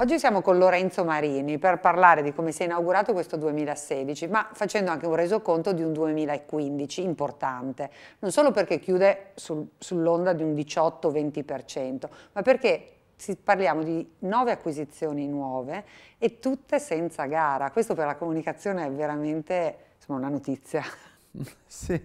Oggi siamo con Lorenzo Marini per parlare di come si è inaugurato questo 2016, ma facendo anche un resoconto di un 2015 importante, non solo perché chiude sul, sull'onda di un 18-20%, ma perché si, parliamo di nove acquisizioni nuove e tutte senza gara. Questo per la comunicazione è veramente insomma, una notizia. Sì,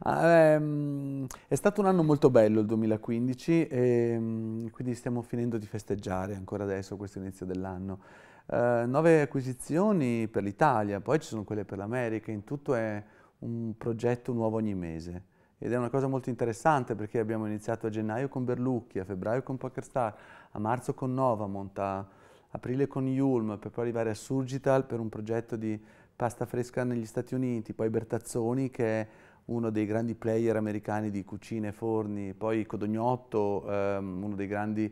ah, ehm, è stato un anno molto bello il 2015 e ehm, quindi stiamo finendo di festeggiare ancora adesso questo inizio dell'anno. Eh, nove acquisizioni per l'Italia, poi ci sono quelle per l'America, in tutto è un progetto nuovo ogni mese ed è una cosa molto interessante perché abbiamo iniziato a gennaio con Berlucchi, a febbraio con PokerStar, a marzo con Novamont, a aprile con Yulm per poi arrivare a Surgital per un progetto di pasta fresca negli Stati Uniti, poi Bertazzoni che è uno dei grandi player americani di cucine e forni, poi Codognotto, ehm, uno dei grandi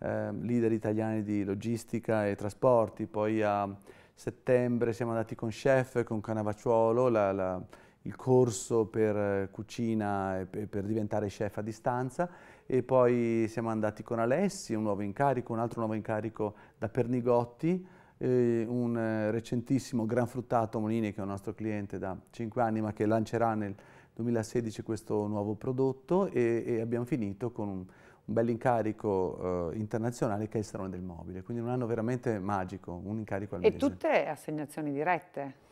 ehm, leader italiani di logistica e trasporti, poi a settembre siamo andati con Chef, con Canavacciuolo, la, la, il corso per cucina e per, per diventare chef a distanza e poi siamo andati con Alessi, un nuovo incarico, un altro nuovo incarico da Pernigotti, eh, un eh, recentissimo Gran Fruttato Molini, che è un nostro cliente da 5 anni, ma che lancerà nel 2016 questo nuovo prodotto e, e abbiamo finito con un, un incarico eh, internazionale che è il Salone del Mobile. Quindi un anno veramente magico, un incarico al mese. E tutte assegnazioni dirette?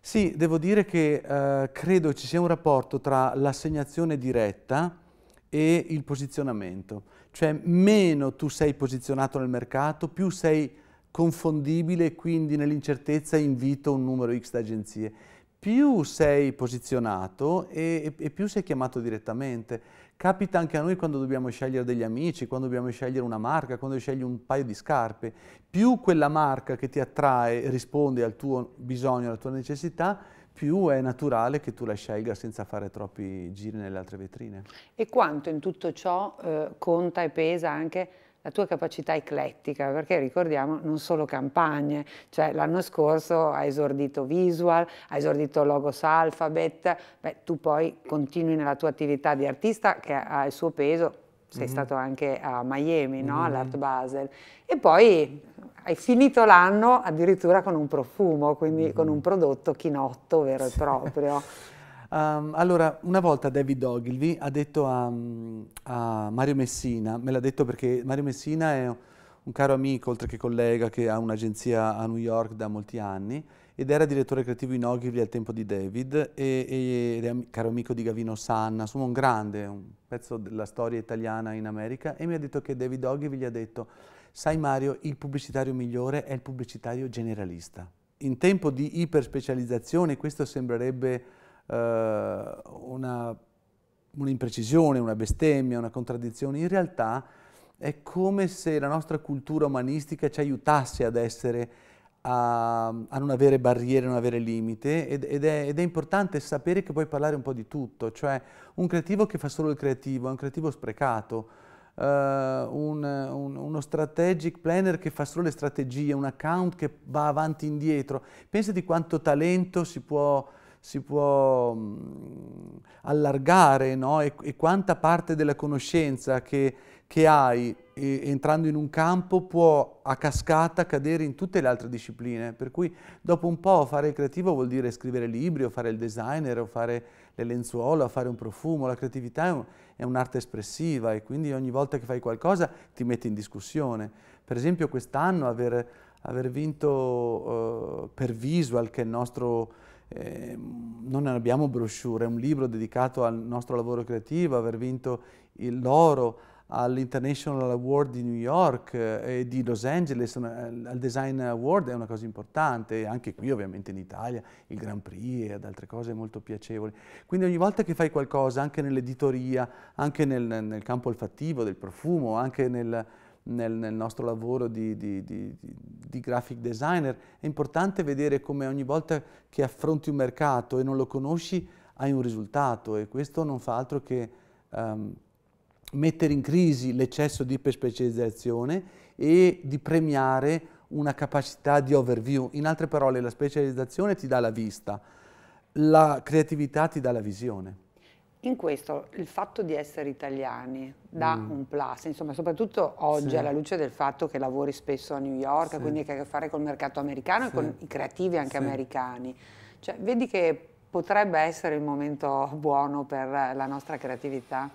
Sì, devo dire che eh, credo ci sia un rapporto tra l'assegnazione diretta e il posizionamento. Cioè meno tu sei posizionato nel mercato, più sei confondibile e quindi nell'incertezza invito un numero X di agenzie. Più sei posizionato e, e, e più sei chiamato direttamente. Capita anche a noi quando dobbiamo scegliere degli amici, quando dobbiamo scegliere una marca, quando scegli un paio di scarpe. Più quella marca che ti attrae risponde al tuo bisogno, alla tua necessità, più è naturale che tu la scelga senza fare troppi giri nelle altre vetrine. E quanto in tutto ciò eh, conta e pesa anche la tua capacità eclettica, perché ricordiamo non solo campagne, cioè l'anno scorso hai esordito Visual, hai esordito Logos Alphabet, beh, tu poi continui nella tua attività di artista che ha il suo peso, sei mm -hmm. stato anche a Miami, no? mm -hmm. all'Art Basel, e poi hai finito l'anno addirittura con un profumo, quindi mm -hmm. con un prodotto chinotto vero e proprio. Um, allora, una volta David Ogilvy ha detto a, mm, a Mario Messina, me l'ha detto perché Mario Messina è un caro amico, oltre che collega, che ha un'agenzia a New York da molti anni ed era direttore creativo in Ogilvy al tempo di David e, e, ed è un caro amico di Gavino Sanna, insomma un grande, un pezzo della storia italiana in America e mi ha detto che David Ogilvy gli ha detto sai Mario, il pubblicitario migliore è il pubblicitario generalista. In tempo di iperspecializzazione questo sembrerebbe eh, un'imprecisione, una, bestemmia, una contraddizione, in realtà è come se la nostra cultura umanistica ci aiutasse ad essere, a, a non avere barriere, a non avere limite ed, ed, è, ed, è, importante sapere che puoi parlare un po' di tutto, cioè un creativo che fa solo il creativo è un creativo sprecato, uh, un, un, uno strategic planner che fa solo le strategie, un account che va avanti e indietro, pensa di quanto talento si può si può mm, allargare no? e, e, quanta parte della conoscenza che, che hai e, entrando in un campo può a cascata cadere in tutte le altre discipline. Per cui dopo un po' fare il creativo vuol dire scrivere libri o fare il designer o fare le lenzuola, fare un profumo. La creatività è, un, un'arte espressiva e quindi ogni volta che fai qualcosa ti metti in discussione. Per esempio quest'anno aver, aver vinto uh, per Visual, che è il nostro Ehm, non abbiamo brochure, è un libro dedicato al nostro lavoro creativo, aver vinto l'oro all'International Award di New York eh, e di Los Angeles, eh, al Design Award è una cosa importante, anche qui ovviamente in Italia, il Grand Prix e ad altre cose molto piacevoli. Quindi ogni volta che fai qualcosa, anche nell'editoria, anche nel, nel campo olfattivo, del profumo, anche nel, nel, nel nostro lavoro di, di, di, di, graphic designer, è importante vedere come ogni volta che affronti un mercato e non lo conosci hai un risultato e questo non fa altro che um, mettere in crisi l'eccesso di specializzazione e di premiare una capacità di overview. In altre parole, la specializzazione ti dà la vista, la creatività ti dà la visione. In questo il fatto di essere italiani dà mm. un plus, insomma, soprattutto oggi sì. alla luce del fatto che lavori spesso a New York, sì. quindi che ha a che fare col mercato americano sì. e con i creativi anche americani. Cioè, vedi che potrebbe essere il momento buono per la nostra creatività?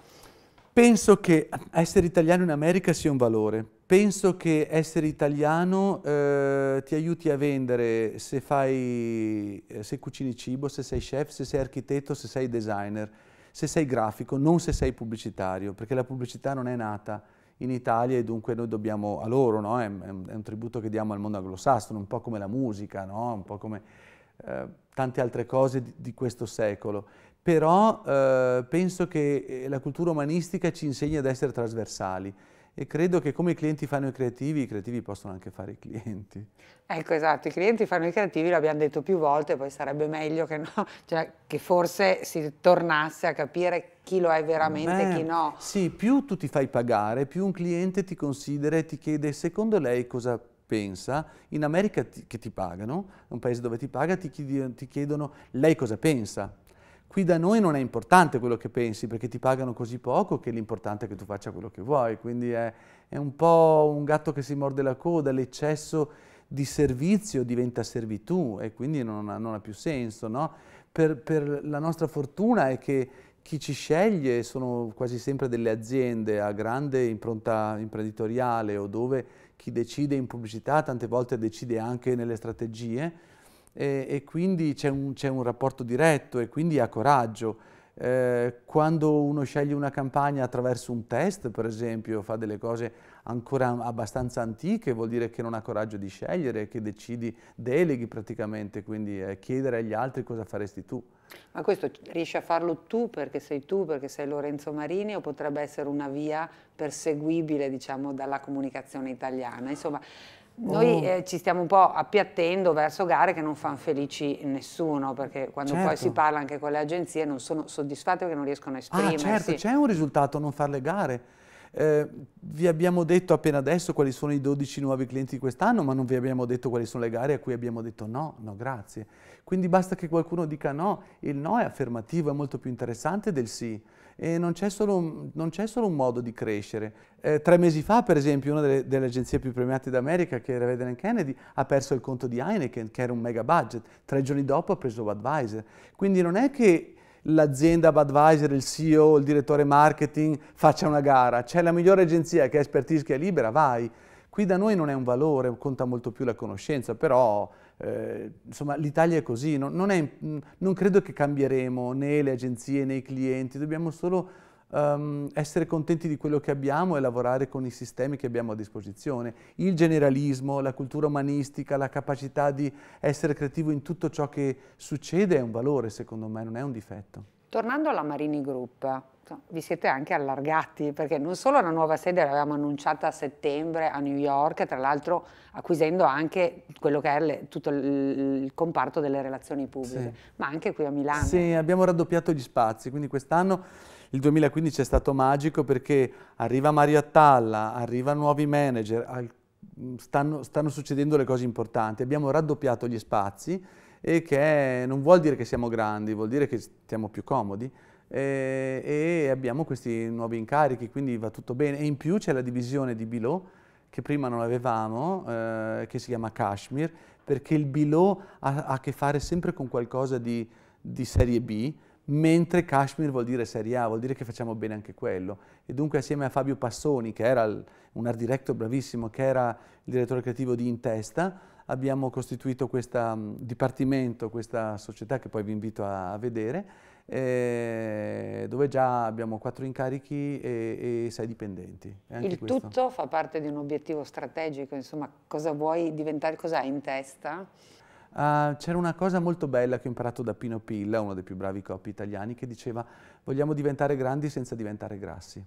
Penso che essere italiano in America sia un valore. Penso che essere italiano eh, ti aiuti a vendere se, fai, eh, se cucini cibo, se sei chef, se sei architetto, se sei designer se sei grafico, non se sei pubblicitario, perché la pubblicità non è nata in Italia e dunque noi dobbiamo a loro, no? è, un, è, un, tributo che diamo al mondo anglosassone, un po' come la musica, no? un po' come eh, tante altre cose di, di questo secolo. Però eh, penso che eh, la cultura umanistica ci insegni ad essere trasversali e credo che come i clienti fanno i creativi, i creativi possono anche fare i clienti. Ecco, esatto, i clienti fanno i creativi, l'abbiamo detto più volte, poi sarebbe meglio che, no, cioè, che forse si tornasse a capire chi lo è veramente e chi no. Sì, più tu ti fai pagare, più un cliente ti considera e ti chiede secondo lei cosa pensa, in America ti, che ti pagano, un paese dove ti paga, ti, ti chiedono lei cosa pensa. Qui da noi non è importante quello che pensi perché ti pagano così poco che l'importante è che tu faccia quello che vuoi, quindi è, è un po' un gatto che si morde la coda, l'eccesso di servizio diventa servitù e quindi non ha, non ha più senso. No? Per, per la nostra fortuna è che chi ci sceglie sono quasi sempre delle aziende a grande impronta imprenditoriale o dove chi decide in pubblicità tante volte decide anche nelle strategie e, e quindi c'è un, un, rapporto diretto e quindi ha coraggio. Eh, quando uno sceglie una campagna attraverso un test, per esempio, fa delle cose ancora abbastanza antiche, vuol dire che non ha coraggio di scegliere, che decidi, deleghi praticamente, quindi eh, chiedere agli altri cosa faresti tu. Ma questo riesci a farlo tu perché sei tu, perché sei Lorenzo Marini o potrebbe essere una via perseguibile diciamo, dalla comunicazione italiana? Insomma, noi oh. eh, ci stiamo un po' appiattendo verso gare che non fanno felici nessuno, perché quando certo. poi si certo. parla anche con le agenzie non sono soddisfatte perché non riescono a ah, esprimersi. Ah, certo, c'è un risultato non fare le gare. Eh, vi abbiamo detto appena adesso quali sono i 12 nuovi clienti di quest'anno, ma non vi abbiamo detto quali sono le gare a cui abbiamo detto no, no grazie. Quindi basta che qualcuno dica no, il no è affermativo, è molto più interessante del sì e non c'è solo, solo, un modo di crescere. Eh, tre mesi fa, per esempio, una delle, delle agenzie più premiate d'America, che era Veden Kennedy, ha perso il conto di Heineken, che era un mega budget. Tre giorni dopo ha preso Budweiser. Quindi non è che l'azienda Budweiser, il CEO, il direttore marketing faccia una gara. C'è la migliore agenzia che è Expertise, che è libera, vai. Qui da noi non è un valore, conta molto più la conoscenza, però eh, insomma, l'Italia è così, non, non, è, mm, non, credo che cambieremo né le agenzie né i clienti, dobbiamo solo um, essere contenti di quello che abbiamo e lavorare con i sistemi che abbiamo a disposizione. Il generalismo, la cultura umanistica, la capacità di essere creativo in tutto ciò che succede è un valore, secondo me, non è un difetto. Tornando alla Marini Group, vi siete anche allargati perché non solo la nuova sede l'avevamo annunciata a settembre a New York, tra l'altro acquisendo anche quello che è le, tutto il, il, comparto delle relazioni pubbliche, sì. ma anche qui a Milano. Sì, abbiamo raddoppiato gli spazi, quindi quest'anno il 2015 è stato magico perché arriva Mario Attalla, arrivano nuovi manager, stanno, stanno succedendo le cose importanti, abbiamo raddoppiato gli spazi e che non vuol dire che siamo grandi, vuol dire che stiamo più comodi e, e abbiamo questi nuovi incarichi, quindi va tutto bene. E in più c'è la divisione di Bilò, che prima non avevamo, eh, che si chiama Kashmir, perché il Bilò ha, ha a che fare sempre con qualcosa di, di serie B, mentre Kashmir vuol dire Serie A, vuol dire che facciamo bene anche quello. E dunque assieme a Fabio Passoni, che era il, un art director bravissimo, che era il direttore creativo di In Testa, abbiamo costituito questo mm, dipartimento, questa società che poi vi invito a, a vedere, eh, dove già abbiamo quattro incarichi e, e sei dipendenti. E Il questo. tutto fa parte di un obiettivo strategico, insomma, cosa vuoi diventare, cosa hai in testa? Uh, c'era una cosa molto bella che ho imparato da Pino Pilla, uno dei più bravi coppi italiani, che diceva vogliamo diventare grandi senza diventare grassi.